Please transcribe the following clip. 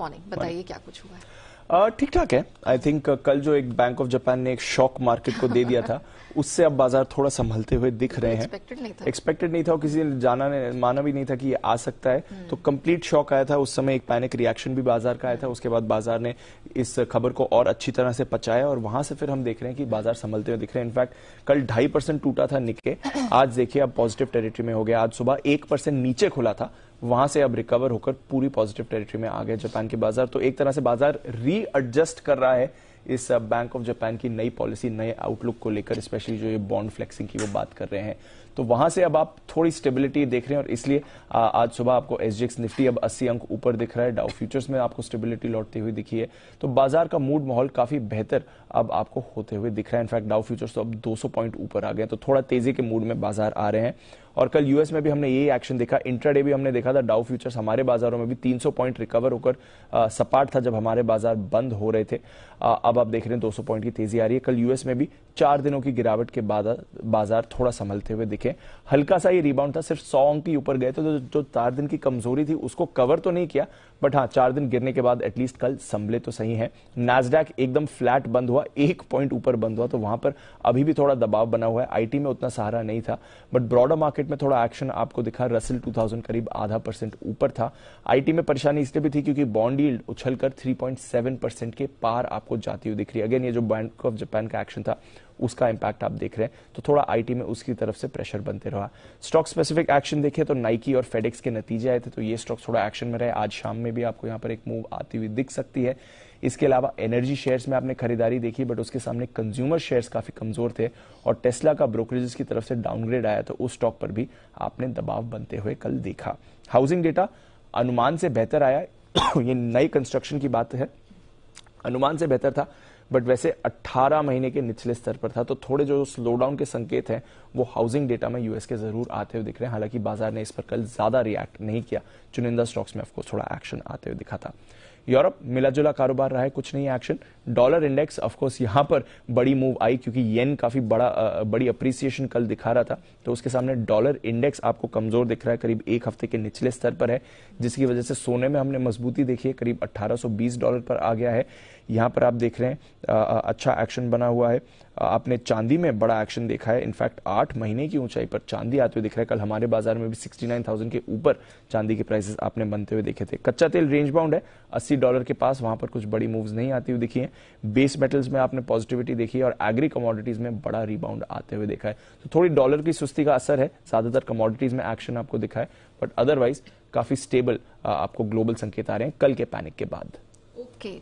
Morning बताइए क्या कुछ हुआ है ठीक ठाक है आई थिंक कल जो एक बैंक ऑफ जापान ने एक शॉक मार्केट को दे दिया था उससे अब बाजार थोड़ा संभलते हुए दिख रहे हैं एक्सपेक्टेड नहीं था और किसी ने जाना ने, माना भी नहीं था कि ये आ सकता है हम्म। तो कंप्लीट शॉक आया था उस समय एक पैनिक रिएक्शन भी बाजार का आया था उसके बाद बाजार ने इस खबर को और अच्छी तरह से पचाया और वहां से फिर हम देख रहे हैं कि बाजार संभलते हुए दिख रहे हैं इनफैक्ट कल ढाई टूटा था निके आज देखिए अब पॉजिटिव टेरिटरी में हो गया आज सुबह एक नीचे खुला था वहां से अब रिकवर होकर पूरी पॉजिटिव टेरिटरी में आ गए जापान के बाजार तो एक तरह से बाजार रीएडजस्ट कर रहा है इस बैंक ऑफ जापान की नई पॉलिसी नए आउटलुक को लेकर स्पेशली जो ये बॉन्ड फ्लेक्सिंग की वो बात कर रहे हैं तो वहां से अब आप थोड़ी स्टेबिलिटी देख रहे हैं और इसलिए uh, आज सुबह आपको एसजीएक्स निफ्टी अब 80 अंक ऊपर दिख रहा है डाउ फ्यूचर्स में आपको स्टेबिलिटी लौटती हुई दिखी है तो बाजार का मूड माहौल काफी बेहतर अब आपको होते हुए दिख रहा है इनफैक्ट डाउ फ्यूचर्स तो अब 200 पॉइंट ऊपर आ गए तो थोड़ा तेजी के मूड में बाजार आ रहे हैं और कल यूएस में भी हमने यही एक्शन देखा इंट्राडे भी हमने देखा था डाउ फ्यूचर्स हमारे बाजारों में भी 300 पॉइंट रिकवर होकर सपाट था जब हमारे बाजार बंद हो रहे थे आ, अब आप देख रहे हैं 200 पॉइंट की तेजी आ रही है कल यूएस में भी चार दिनों की गिरावट के बाद बाजार थोड़ा संभलते हुए दिखे हल्का सा ये रिबाउंड था सिर्फ सौ अंक ही ऊपर गए थे तो जो चार दिन की कमजोरी थी उसको कवर तो नहीं किया बट हाँ चार दिन गिरने के बाद एटलीस्ट कल संभले तो सही है नाजडैक एकदम फ्लैट बंद हुआ एक पॉइंट ऊपर बंद हुआ तो वहां पर अभी भी थोड़ा दबाव बना हुआ है आईटी में उतना सहारा नहीं था बट ब्रॉडर मार्केट में थोड़ा एक्शन आपको दिखा रसल 2000 करीब आधा परसेंट ऊपर था आईटी में परेशानी इसलिए भी थी क्योंकि बॉन्ड यील्ड उछलकर थ्री के पार आपको जाती हुई दिख रही अगेन ये जो बैंक ऑफ जापान का एक्शन था उसका इंपैक्ट आप देख रहे हैं तो थोड़ा आईटी में उसकी तरफ से प्रेशर बनते रहा स्टॉक स्पेसिफिक एक्शन देखे तो नाइकी और फेडिक्स के नतीजे आए थे तो ये स्टॉक थोड़ा एक्शन में रहे आज शाम में भी आपको यहां पर एक मूव आती हुई दिख सकती है इसके अलावा एनर्जी शेयर्स में आपने खरीदारी देखी बट उसके सामने कंज्यूमर शेयर्स काफी कमजोर थे और टेस्ला का ब्रोकरेजेस की तरफ से डाउनग्रेड आया तो उस स्टॉक पर भी आपने दबाव बनते हुए कल देखा हाउसिंग डेटा अनुमान से बेहतर आया ये नई कंस्ट्रक्शन की बात है अनुमान से बेहतर था बट वैसे 18 महीने के निचले स्तर पर था तो थोड़े जो स्लो डाउन के संकेत हैं वो हाउसिंग डेटा में यूएस के जरूर आते हुए दिख रहे हैं हालांकि बाजार ने इस पर कल ज्यादा रिएक्ट नहीं किया चुनिंदा स्टॉक्स में ऑफकोर्स थोड़ा एक्शन आते हुए दिखा था यूरोप मिलाजुला कारोबार रहा है कुछ नहीं एक्शन डॉलर इंडेक्स ऑफकोर्स यहां पर बड़ी मूव आई क्योंकि येन काफी बड़ा बड़ी अप्रिसिएशन कल दिखा रहा था तो उसके सामने डॉलर इंडेक्स आपको कमजोर दिख रहा है करीब एक हफ्ते के निचले स्तर पर है जिसकी वजह से सोने में हमने मजबूती देखी है करीब अट्ठारह डॉलर पर आ गया है यहां पर आप देख रहे हैं अच्छा एक्शन बना हुआ है आपने चांदी में बड़ा एक्शन देखा है इनफैक्ट आठ महीने की ऊंचाई पर चांदी आते हुए दिख रहा है कल हमारे बाजार में भी 69,000 के ऊपर चांदी के प्राइसेस आपने बनते हुए देखे थे कच्चा तेल रेंज बाउंड है 80 डॉलर के पास वहां पर कुछ बड़ी मूव्स नहीं आती हुई दिखी है बेस मेटल्स में आपने पॉजिटिविटी देखी है और एग्री कमोडिटीज में बड़ा रिबाउंड आते हुए देखा है तो थोड़ी डॉलर की सुस्ती का असर है ज्यादातर कमोडिटीज में एक्शन आपको दिखा है बट अदरवाइज काफी स्टेबल आपको ग्लोबल संकेत आ रहे हैं कल के पैनिक के बाद